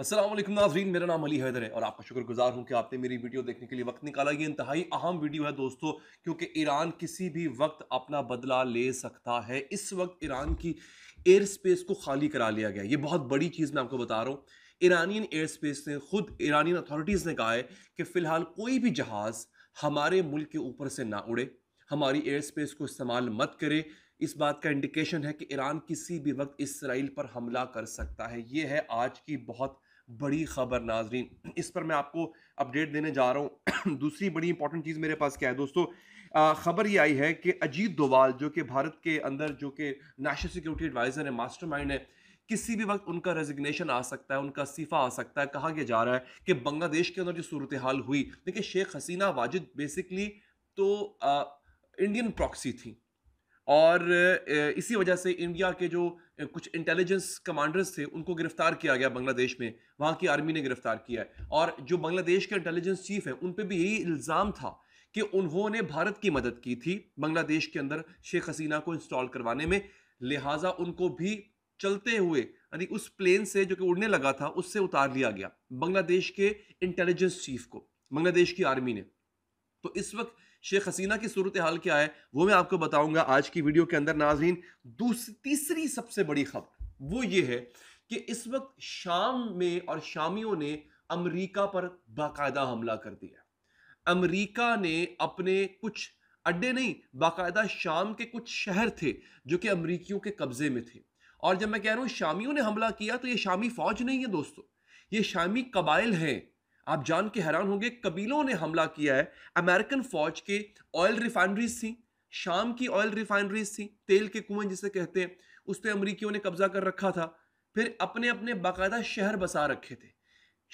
असलम नाजरीन मेरा नाम अली हैदर है और आपका शुक्रगुजार हूँ कि आपने मेरी वीडियो देखने के लिए वक्त निकाला ये इंतहाई अहम वीडियो है दोस्तों क्योंकि ईरान किसी भी वक्त अपना बदला ले सकता है इस वक्त ईरान की एयर स्पेस को खाली करा लिया गया ये बहुत बड़ी चीज़ मैं आपको बता रहा हूँ ईरानियन एयर स्पेस ने खुद ईरानियन अथॉरिटीज़ ने कहा है कि फ़िलहाल कोई भी जहाज़ हमारे मुल्क के ऊपर से ना उड़े हमारी एयर स्पेस को इस्तेमाल मत करे इस बात का इंडिकेशन है कि ईरान किसी भी वक्त इसराइल पर हमला कर सकता है ये है आज की बहुत बड़ी खबर नाजरीन इस पर मैं आपको अपडेट देने जा रहा हूँ दूसरी बड़ी इंपॉर्टेंट चीज़ मेरे पास क्या है दोस्तों खबर ये आई है कि अजीत डोवाल जो कि भारत के अंदर जो कि नेशनल सिक्योरिटी एडवाइज़र है मास्टर है किसी भी वक्त उनका रेजिग्नेशन आ सकता है उनका इस्तीफ़ा आ सकता है कहा गया जा रहा है कि बांग्लादेश के अंदर जो सूरत हाल हुई देखिए शेख हसीना वाजिद बेसिकली तो आ, इंडियन प्रॉक्सी थी और इसी वजह से इंडिया के जो कुछ इंटेलिजेंस कमांडर्स थे उनको गिरफ्तार किया गया बांग्लादेश में वहाँ की आर्मी ने गिरफ्तार किया है और जो बांग्लादेश के इंटेलिजेंस चीफ हैं उन पर भी यही इल्ज़ाम था कि उन्होंने भारत की मदद की थी बांग्लादेश के अंदर शेख हसीना को इंस्टॉल करवाने में लिहाजा उनको भी चलते हुए यानी उस प्लेन से जो कि उड़ने लगा था उससे उतार लिया गया बांग्लादेश के इंटेलिजेंस चीफ को बांग्लादेश की आर्मी ने तो इस वक्त शेख हसीना की सूरत हाल क्या है वो मैं आपको बताऊंगा आज की वीडियो के अंदर नाजरीन दूसरी तीसरी सबसे बड़ी खबर वो ये है कि इस वक्त शाम में और शामियों ने अमरीका पर बाकायदा हमला कर दिया अमरीका ने अपने कुछ अड्डे नहीं बाकायदा शाम के कुछ शहर थे जो कि अमरीकियों के कब्जे में थे और जब मैं कह रहा हूँ शामियों ने हमला किया तो ये शामी फौज नहीं है दोस्तों ये शामी कबाइल हैं आप जान के हैरान होंगे कबीलों ने हमला किया है अमेरिकन फौज के ऑयल रिफाइनरीज थी शाम की ऑयल रिफाइनरीज थी तेल के कुएं जिसे कहते हैं उस पर अमरीकियों ने कब्जा कर रखा था फिर अपने अपने बाकायदा शहर बसा रखे थे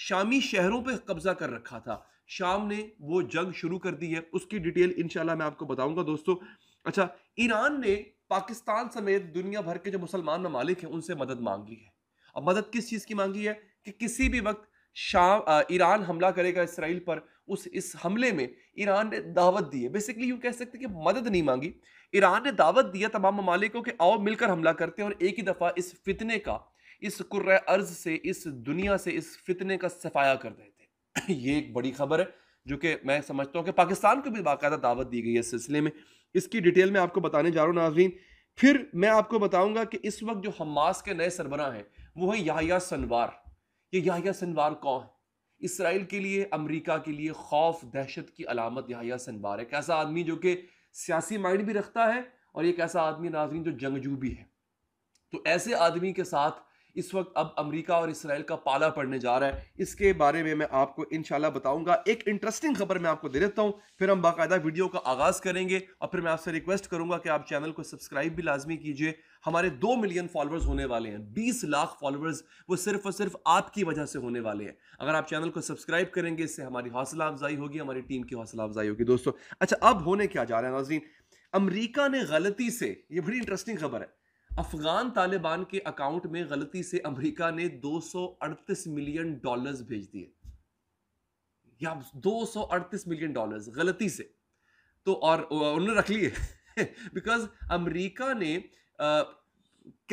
शामी शहरों पर कब्जा कर रखा था शाम ने वो जंग शुरू कर दी है उसकी डिटेल इनशाला मैं आपको बताऊंगा दोस्तों अच्छा ईरान ने पाकिस्तान समेत दुनिया भर के जो मुसलमान ममालिक हैं उनसे मदद मांग ली है अब मदद किस चीज़ की मांगी है कि किसी भी वक्त शाम ईरान हमला करेगा इसराइल पर उस इस हमले में ईरान ने दावत दी है बेसिकली यूँ कह सकते कि मदद नहीं मांगी ईरान ने दावत दिया तमाम ममालिक को कि आओ मिलकर हमला करते हैं और एक ही दफ़ा इस फितने का इस कुर्र अर्ज से इस दुनिया से इस फितने का सफाया कर देते हैं ये एक बड़ी खबर है जो कि मैं समझता हूँ कि पाकिस्तान को भी बाकायदा दावत दी गई है इस सिलसिले में इसकी डिटेल में आपको बताने जा रहा हूँ नाजरीन फिर मैं आपको बताऊँगा कि इस वक्त जो हमास के नए सरबरा हैं वो है याहिया सनवार ये याहिया सनवार कौन है इसराइल के लिए अमेरिका के लिए खौफ दहशत की अलामत याहिया सनवार एक ऐसा आदमी जो कि सियासी माइंड भी रखता है और एक ऐसा आदमी नाजरीन जो जंगजू भी है तो ऐसे आदमी के साथ इस वक्त अब अमेरिका और इसराइल का पाला पड़ने जा रहा है इसके बारे में मैं आपको इनशाला बताऊंगा एक इंटरेस्टिंग खबर मैं आपको दे देता हूँ फिर हम बाकायदा वीडियो का आगाज़ करेंगे और फिर मैं आपसे रिक्वेस्ट करूंगा कि आप चैनल को सब्सक्राइब भी लाजमी कीजिए हमारे दो मिलियन फॉलोअर्स होने वाले हैं बीस लाख फॉलोअर्स वो सिर्फ और सिर्फ आपकी वजह से होने वाले हैं अगर आप चैनल को सब्सक्राइब करेंगे इससे हमारी हौसला अफजाई होगी हमारी टीम की हौसला अफजाई होगी दोस्तों अच्छा अब होने क्या जा रहा है नाजीन अमरीका ने गलती से ये बड़ी इंटरेस्टिंग खबर है अफगान तालिबान के अकाउंट में गलती से अमेरिका ने 238 मिलियन डॉलर्स भेज दिए या 238 मिलियन डॉलर्स गलती से तो और उन्होंने रख लिए बिकॉज अमेरिका ने आ,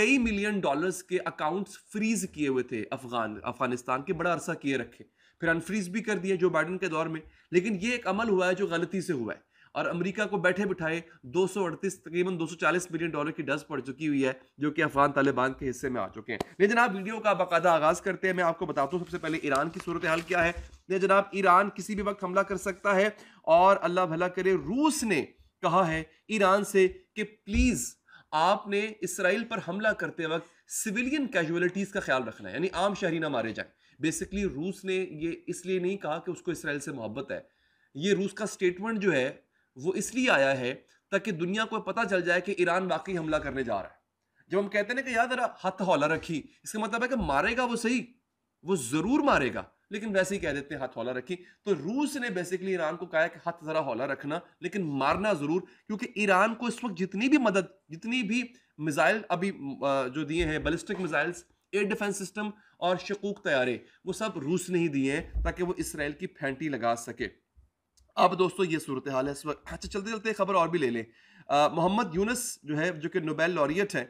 कई मिलियन डॉलर्स के अकाउंट्स फ्रीज किए हुए थे अफगान अफगानिस्तान के बड़ा अरसा किए रखे फिर अनफ्रीज भी कर दिया जो बाइडन के दौर में लेकिन ये एक अमल हुआ है जो गलती से हुआ है और अमेरिका को बैठे बिठाए दो तकरीबन 240 मिलियन डॉलर की डस पड़ चुकी हुई है जो कि अफगान तालिबान के हिस्से में आ चुके हैं नहीं जनाब वीडियो का बाकायदा आगाज़ करते हैं मैं आपको बताता हूँ सबसे पहले ईरान की सूरत हाल क्या है नहीं जनाब ईरान किसी भी वक्त हमला कर सकता है और अल्लाह भला करे रूस ने कहा है ईरान से कि प्लीज़ आपने इसराइल पर हमला करते वक्त सिविलियन कैजुअलिटीज़ का ख्याल रखना है यानी आम शहरी ना मारे जाए बेसिकली रूस ने ये इसलिए नहीं कहा कि उसको इसराइल से मोहब्बत है ये रूस का स्टेटमेंट जो है वो इसलिए आया है ताकि दुनिया को पता चल जाए कि ईरान वाकई हमला करने जा रहा है जब हम कहते हैं ना कि यार जरा हथ हौला रखी इसका मतलब है कि मारेगा वो सही वो ज़रूर मारेगा लेकिन वैसे ही कह देते हैं हाथ हौला रखी तो रूस ने बेसिकली ईरान को कहा कि हाथ ज़रा हौला रखना लेकिन मारना ज़रूर क्योंकि ईरान को इस वक्त जितनी भी मदद जितनी भी मिज़ाइल अभी जो दिए हैं ballistic missiles air defence system और शकूक तैयारे वो सब रूस ने ही दिए हैं ताकि वो इसराइल की फैंटी लगा सके अब दोस्तों ये सूरत हाल है इस वक्त अच्छा चलते चलते खबर और भी ले लें मोहम्मद यूनस जो है जो कि नोबेल लॉरियट हैं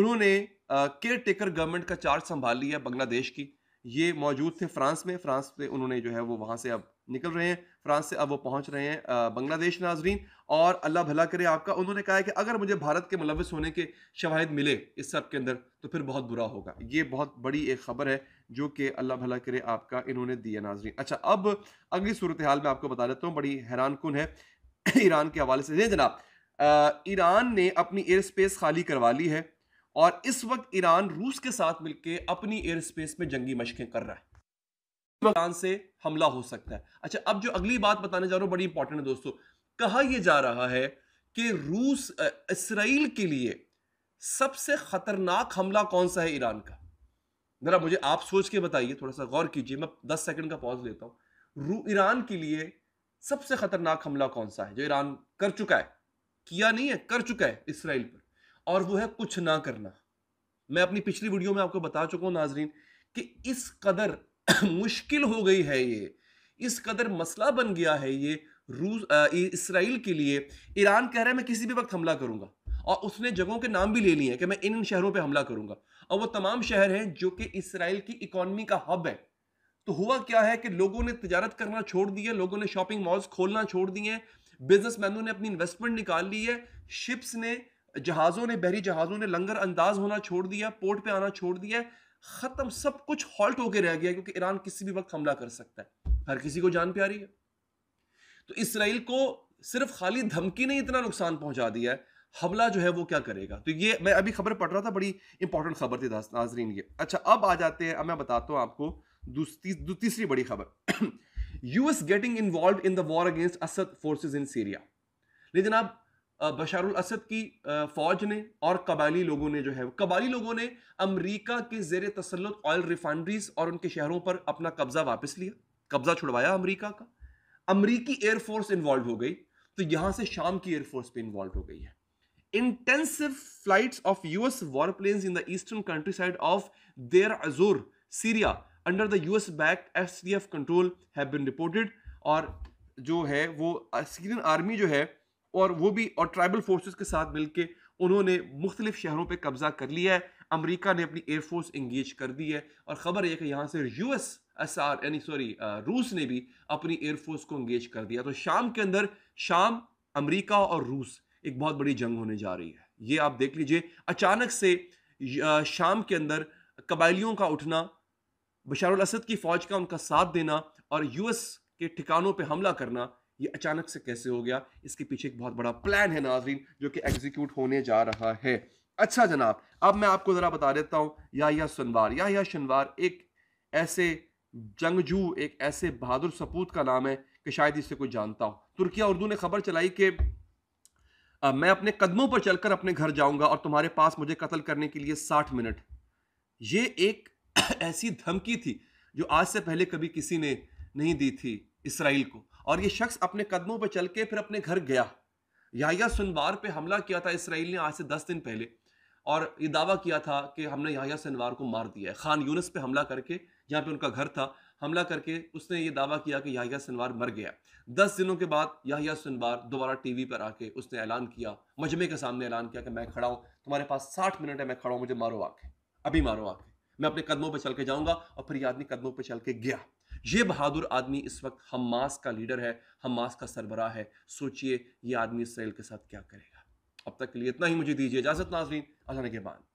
उन्होंने केयर टेकर गवर्नमेंट का चार्ज संभाल लिया बांग्लादेश की ये मौजूद थे फ्रांस में फ्रांस पे उन्होंने जो है वो वहाँ से अब निकल रहे हैं फ्रांस से अब वो पहुँच रहे हैं बांग्लादेश नाजरीन और अल्लाह भला करे आपका उन्होंने कहा है कि अगर मुझे भारत के मुलविस होने के शवाहद मिले इस सब के अंदर तो फिर बहुत बुरा होगा ये बहुत बड़ी एक खबर है जो कि अल्लाह भला करे आपका इन्होंने दिया नाजरीन अच्छा अब अगली सूरत हाल में आपको बता देता हूँ बड़ी हैरान कन है ईरान के हवाले से जनाब ईरान ने अपनी एयर स्पेस खाली करवा ली है और इस वक्त ईरान रूस के साथ मिलकर अपनी एयर स्पेस में जंगी मशकें कर रहा है ईरान से हमला हो सकता है अच्छा अब जो अगली बात बताने जा रहा हूं बड़ी इंपॉर्टेंट है दोस्तों कहा यह जा रहा है कि रूस इसराइल के लिए सबसे खतरनाक हमला कौन सा है ईरान का जरा मुझे आप सोच के बताइए थोड़ा सा गौर कीजिए मैं दस सेकंड का पॉज लेता हूँ ईरान के लिए सबसे खतरनाक हमला कौन सा है जो ईरान कर चुका है किया नहीं है कर चुका है इसराइल पर और वो है कुछ ना करना मैं अपनी पिछली वीडियो में आपको बता चुका हूं नाजरीन कि इस कदर मुश्किल हो गई है ये इस कदर मसला बन गया है ये रूस इसराइल के लिए ईरान कह रहा है मैं किसी भी वक्त हमला करूंगा और उसने जगहों के नाम भी ले लिए हैं कि मैं इन इन शहरों पर हमला करूंगा और वो तमाम शहर हैं जो कि इसराइल की इकोनमी का हब है तो हुआ क्या है कि लोगों ने तजारत करना छोड़ दी है लोगों ने शॉपिंग मॉल्स खोलना छोड़ दिए हैं बिजनेसमैनों ने अपनी इन्वेस्टमेंट निकाल ली है शिप्स ने जहाज़ों ने बहरी जहाज़ों ने लंगर अंदाज होना छोड़ दिया पोर्ट पे आना छोड़ दिया ख़त्म सब कुछ हॉल्ट होकर रह गया क्योंकि ईरान किसी भी वक्त हमला कर सकता है हर किसी को जान प्यारी है तो इसराइल को सिर्फ खाली धमकी ने इतना नुकसान पहुंचा दिया है हमला जो है वो क्या करेगा तो ये मैं अभी खबर पढ़ रहा था बड़ी इंपॉर्टेंट खबर थी नाजरीन ये अच्छा अब आ जाते हैं अब मैं बताता हूँ आपको दूसरी तीसरी बड़ी खबर US getting involve in the war against Assad forces in Syria लेकिन आप बशारुल असद की फ़ौज ने और कबाली लोगों ने जो है कबाली लोगों ने अमरीका के जेर तसलत ऑयल रिफाइनरीज और उनके शहरों पर अपना कब्ज़ा वापस लिया कब्ज़ा छुड़वाया अमरीका का अमरीकी एयरफोर्स इन्वॉल्व हो गई तो यहाँ से शाम की एयरफोर्स भी इन्वॉल्व हो गई है intensive flight of US plane in the eastern countryside of Deir Ezzor Syria under the US back S D F control have been reported और जो है वो सीरियन आर्मी जो है और वो भी और ट्राइबल फोर्सेस के साथ मिलकर उन्होंने मुख्तलिफ शहरों पर कब्जा कर लिया है अमरीका ने अपनी एयरफोर्स इंगेज कर दी है और ख़बर यह कि यहाँ से यू एस एस आर यानी सॉरी रूस ने भी अपनी एयरफोर्स को इंगेज कर दिया तो शाम के अंदर शाम अमरीका और रूस एक बहुत बड़ी जंग होने जा रही है ये आप देख लीजिए अचानक से शाम के अंदर कबायलियों का उठना बशार असद की फ़ौज का उनका साथ देना और यूएस के ठिकानों पर हमला करना ये अचानक से कैसे हो गया इसके पीछे एक बहुत बड़ा प्लान है नाजरीन जो कि एग्जीक्यूट होने जा रहा है अच्छा जनाब अब मैं आपको ज़रा बता देता हूँ या शनवार या शनवार एक ऐसे जंगजू एक ऐसे बहादुर सपूत का नाम है कि शायद इससे कोई जानता हो तुर्किया उर्दू ने खबर चलाई कि मैं अपने कदमों पर चलकर अपने घर जाऊंगा और तुम्हारे पास मुझे कत्ल करने के लिए साठ मिनट ये एक ऐसी धमकी थी जो आज से पहले कभी किसी ने नहीं दी थी इसराइल को और ये शख्स अपने कदमों पर चल के फिर अपने घर गया याहिया सुनवार पे हमला किया था इसराइल ने आज से दस दिन पहले और ये दावा किया था कि हमने याहिया सुनवार को मार दिया है खान यूनस पे हमला करके जहाँ पे उनका घर था हमला करके उसने ये दावा किया कि याहिया सुनवार मर गया दस दिनों के बाद याहिया सुनवार दोबारा टीवी पर आके उसने ऐलान किया मजमे के सामने ऐलान किया कि मैं खड़ा हूँ तुम्हारे पास साठ मिनट है मैं खड़ा हूँ मुझे मारो आके अभी मारो आके मैं अपने कदमों पर चल के जाऊँगा और फिर ये आदमी कदमों पर चल के गया ये बहादुर आदमी इस वक्त हमास का लीडर है हमास का सरबराह है सोचिए ये आदमी इसराइल के साथ क्या करेगा अब तक के लिए इतना ही मुझे दीजिए इजाज़त नाजरीन अल्लाह के बाद